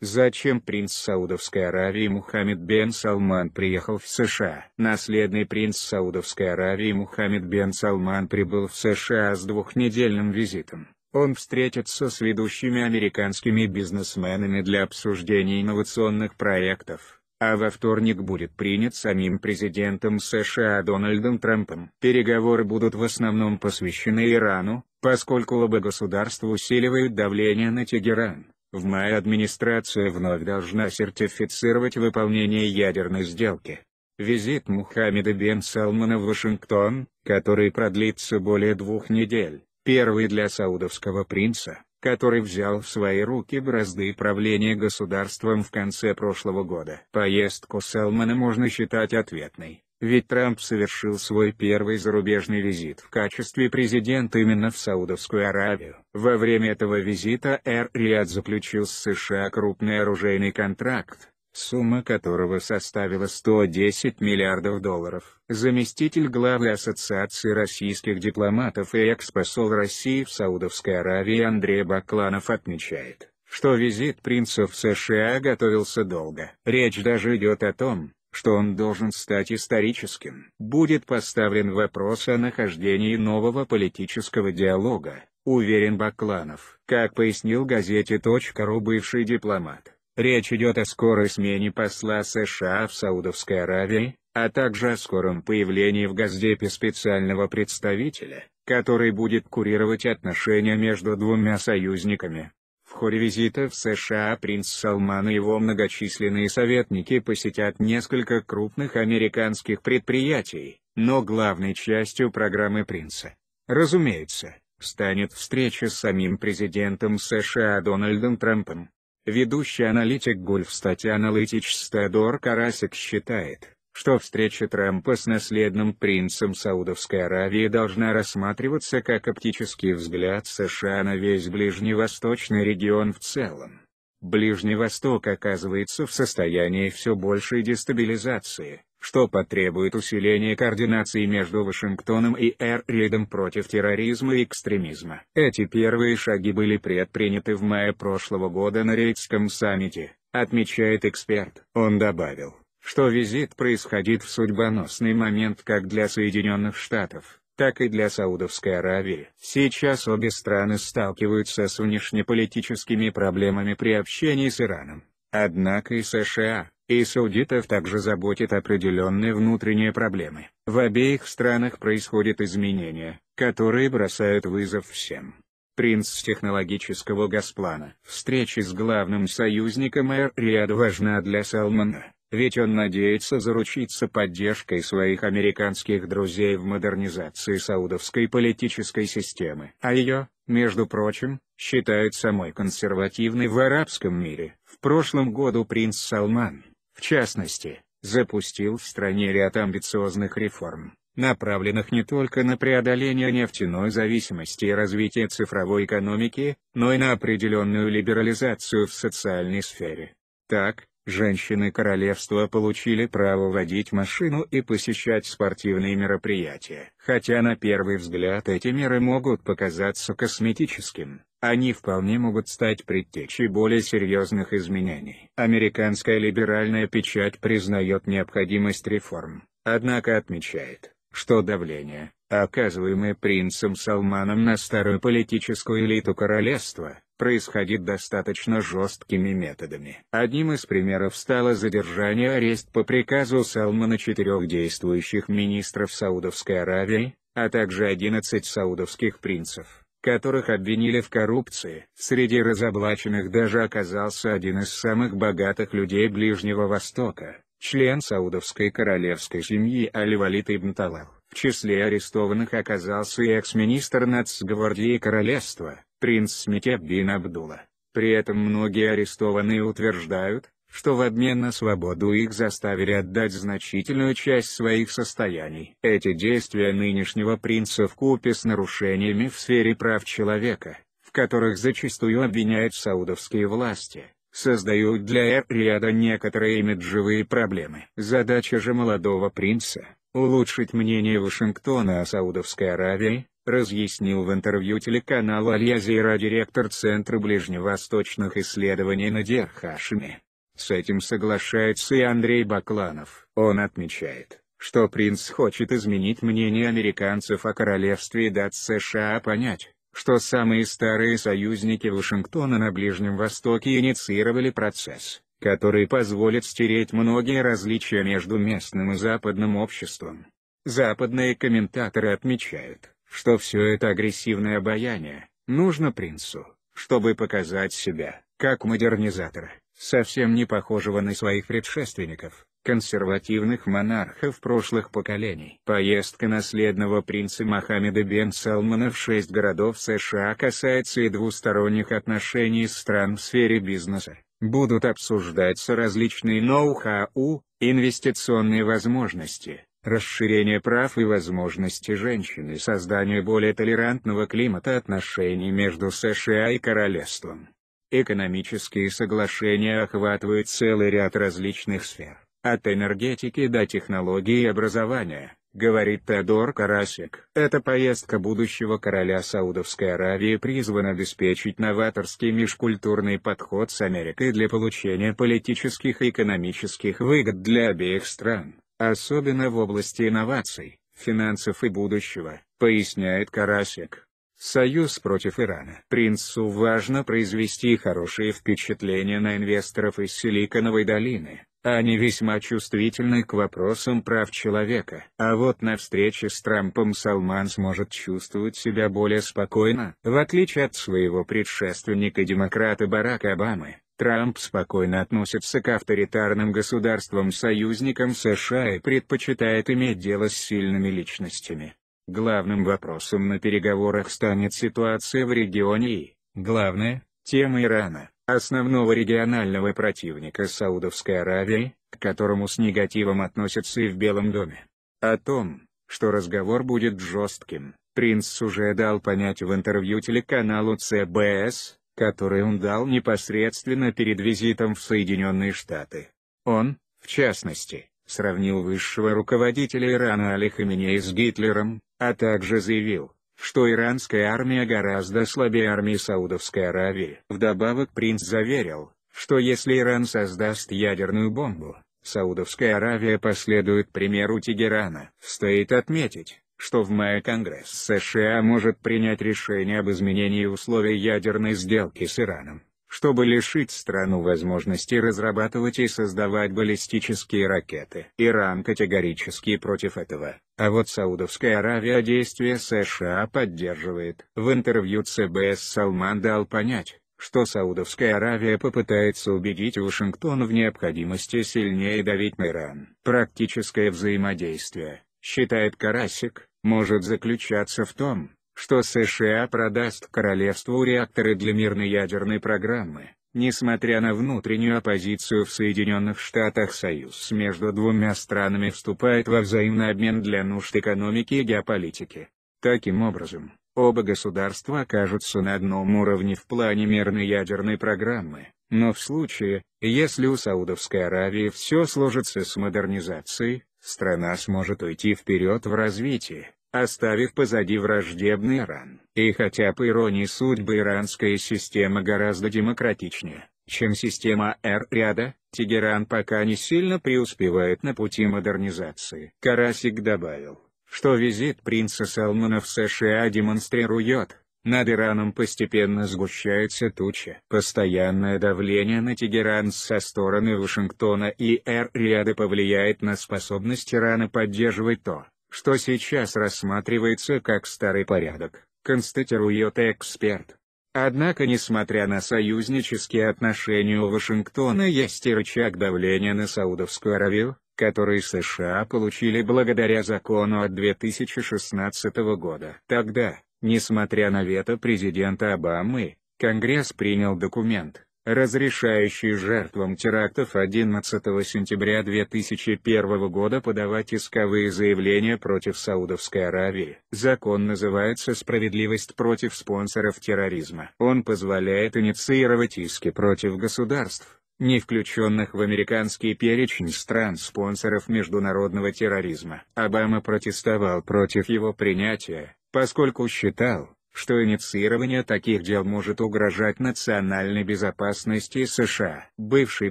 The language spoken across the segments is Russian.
Зачем принц Саудовской Аравии Мухаммед бен Салман приехал в США? Наследный принц Саудовской Аравии Мухаммед бен Салман прибыл в США с двухнедельным визитом. Он встретится с ведущими американскими бизнесменами для обсуждения инновационных проектов, а во вторник будет принят самим президентом США Дональдом Трампом. Переговоры будут в основном посвящены Ирану, поскольку оба государства усиливают давление на Тегеран. В мае администрация вновь должна сертифицировать выполнение ядерной сделки. Визит Мухаммеда бен Салмана в Вашингтон, который продлится более двух недель, первый для саудовского принца, который взял в свои руки бразды правления государством в конце прошлого года. Поездку Салмана можно считать ответной ведь Трамп совершил свой первый зарубежный визит в качестве президента именно в Саудовскую Аравию. Во время этого визита Эр-Риад заключил с США крупный оружейный контракт, сумма которого составила 110 миллиардов долларов. Заместитель главы Ассоциации российских дипломатов и экс-посол России в Саудовской Аравии Андрей Бакланов отмечает, что визит принца в США готовился долго. Речь даже идет о том, что он должен стать историческим, будет поставлен вопрос о нахождении нового политического диалога, уверен Бакланов. Как пояснил газете .ру бывший дипломат, речь идет о скорой смене посла США в Саудовской Аравии, а также о скором появлении в Газдепе специального представителя, который будет курировать отношения между двумя союзниками ходе визита в США принц Салман и его многочисленные советники посетят несколько крупных американских предприятий, но главной частью программы принца, разумеется, станет встреча с самим президентом США Дональдом Трампом. Ведущий аналитик Гольфстат аналитич Стадор Карасик считает, что встреча Трампа с наследным принцем Саудовской Аравии должна рассматриваться как оптический взгляд США на весь ближневосточный регион в целом. Ближний Восток оказывается в состоянии все большей дестабилизации, что потребует усиления координации между Вашингтоном и Эр-Ридом против терроризма и экстремизма. Эти первые шаги были предприняты в мае прошлого года на Рейдском саммите, отмечает эксперт. Он добавил что визит происходит в судьбоносный момент как для Соединенных Штатов, так и для Саудовской Аравии. Сейчас обе страны сталкиваются с внешнеполитическими проблемами при общении с Ираном. Однако и США, и саудитов также заботят определенные внутренние проблемы. В обеих странах происходят изменения, которые бросают вызов всем. Принц технологического Газплана. Встреча с главным союзником Эр-Риад важна для Салмана ведь он надеется заручиться поддержкой своих американских друзей в модернизации саудовской политической системы. А ее, между прочим, считают самой консервативной в арабском мире. В прошлом году принц Салман, в частности, запустил в стране ряд амбициозных реформ, направленных не только на преодоление нефтяной зависимости и развитие цифровой экономики, но и на определенную либерализацию в социальной сфере. Так, женщины королевства получили право водить машину и посещать спортивные мероприятия. Хотя на первый взгляд эти меры могут показаться косметическим, они вполне могут стать предтечей более серьезных изменений. Американская либеральная печать признает необходимость реформ, однако отмечает, что давление, оказываемая принцем Салманом на старую политическую элиту королевства, происходит достаточно жесткими методами. Одним из примеров стало задержание арест по приказу Салмана четырех действующих министров Саудовской Аравии, а также 11 саудовских принцев, которых обвинили в коррупции. Среди разоблаченных даже оказался один из самых богатых людей Ближнего Востока, член саудовской королевской семьи Аль-Валид ибн Талал. В числе арестованных оказался и экс-министр нацгвардии королевства, принц Смитеб Абдула. При этом многие арестованные утверждают, что в обмен на свободу их заставили отдать значительную часть своих состояний. Эти действия нынешнего принца в купе с нарушениями в сфере прав человека, в которых зачастую обвиняют саудовские власти, создают для Эр-Риада некоторые имиджевые проблемы. Задача же молодого принца улучшить мнение Вашингтона о Саудовской Аравии, разъяснил в интервью телеканалу Аль-Язира директор Центра ближневосточных исследований Надир Хашими. С этим соглашается и Андрей Бакланов. Он отмечает, что принц хочет изменить мнение американцев о королевстве и дать США понять, что самые старые союзники Вашингтона на Ближнем Востоке инициировали процесс, который позволит стереть многие различия между местным и западным обществом. Западные комментаторы отмечают, что все это агрессивное обаяние, нужно принцу, чтобы показать себя, как модернизатора, совсем не похожего на своих предшественников, консервативных монархов прошлых поколений. Поездка наследного принца Мохаммеда бен Салмана в шесть городов США касается и двусторонних отношений стран в сфере бизнеса будут обсуждаться различные ноу-хау, инвестиционные возможности, расширение прав и возможности и создание более толерантного климата отношений между США и Королевством. Экономические соглашения охватывают целый ряд различных сфер, от энергетики до технологий и образования говорит Теодор Карасик. Эта поездка будущего короля Саудовской Аравии призвана обеспечить новаторский межкультурный подход с Америкой для получения политических и экономических выгод для обеих стран, особенно в области инноваций, финансов и будущего, поясняет Карасик. Союз против Ирана. Принцу важно произвести хорошие впечатления на инвесторов из Силиконовой долины, они весьма чувствительны к вопросам прав человека. А вот на встрече с Трампом Салман сможет чувствовать себя более спокойно. В отличие от своего предшественника-демократа Барака Обамы, Трамп спокойно относится к авторитарным государствам-союзникам США и предпочитает иметь дело с сильными личностями. Главным вопросом на переговорах станет ситуация в регионе и, главное, Тема Ирана, основного регионального противника Саудовской Аравии, к которому с негативом относятся и в Белом доме. О том, что разговор будет жестким, принц уже дал понять в интервью телеканалу CBS, который он дал непосредственно перед визитом в Соединенные Штаты. Он, в частности, сравнил высшего руководителя Ирана Али Хаменеи с Гитлером, а также заявил, что иранская армия гораздо слабее армии Саудовской Аравии. Вдобавок принц заверил, что если Иран создаст ядерную бомбу, Саудовская Аравия последует примеру Тегерана. Стоит отметить, что в мае Конгресс США может принять решение об изменении условий ядерной сделки с Ираном чтобы лишить страну возможности разрабатывать и создавать баллистические ракеты. Иран категорически против этого, а вот Саудовская Аравия действия США поддерживает. В интервью ЦБС Салман дал понять, что Саудовская Аравия попытается убедить Вашингтон в необходимости сильнее давить на Иран. Практическое взаимодействие, считает Карасик, может заключаться в том, что США продаст королевству реакторы для мирной ядерной программы. Несмотря на внутреннюю оппозицию в Соединенных Штатах союз между двумя странами вступает во взаимный обмен для нужд экономики и геополитики. Таким образом, оба государства окажутся на одном уровне в плане мирной ядерной программы, но в случае, если у Саудовской Аравии все сложится с модернизацией, страна сможет уйти вперед в развитии, оставив позади враждебный Иран. И хотя по иронии судьбы иранская система гораздо демократичнее, чем система Р-ряда, Тегеран пока не сильно преуспевает на пути модернизации. Карасик добавил, что визит принца Салмана в США демонстрирует, над Ираном постепенно сгущается туча. Постоянное давление на Тегеран со стороны Вашингтона и Эр-ряда повлияет на способность Ирана поддерживать то, что сейчас рассматривается как старый порядок, констатирует эксперт. Однако несмотря на союзнические отношения у Вашингтона есть и рычаг давления на Саудовскую Аравию, который США получили благодаря закону от 2016 года. Тогда, несмотря на вето президента Обамы, Конгресс принял документ, разрешающий жертвам терактов 11 сентября 2001 года подавать исковые заявления против Саудовской Аравии. Закон называется «Справедливость против спонсоров терроризма». Он позволяет инициировать иски против государств, не включенных в американский перечень стран-спонсоров международного терроризма. Обама протестовал против его принятия, поскольку считал, что инициирование таких дел может угрожать национальной безопасности США. Бывший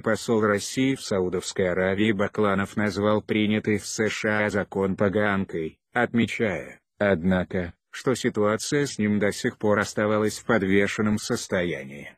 посол России в Саудовской Аравии Бакланов назвал принятый в США закон поганкой, отмечая, однако, что ситуация с ним до сих пор оставалась в подвешенном состоянии.